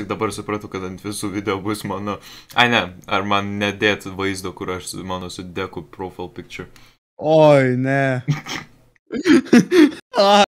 tik dabar supratau, kad ant visų video bus mano... Ai ne, ar man nedėt vaizdo, kur aš mano su deku profile picture. Oi, ne.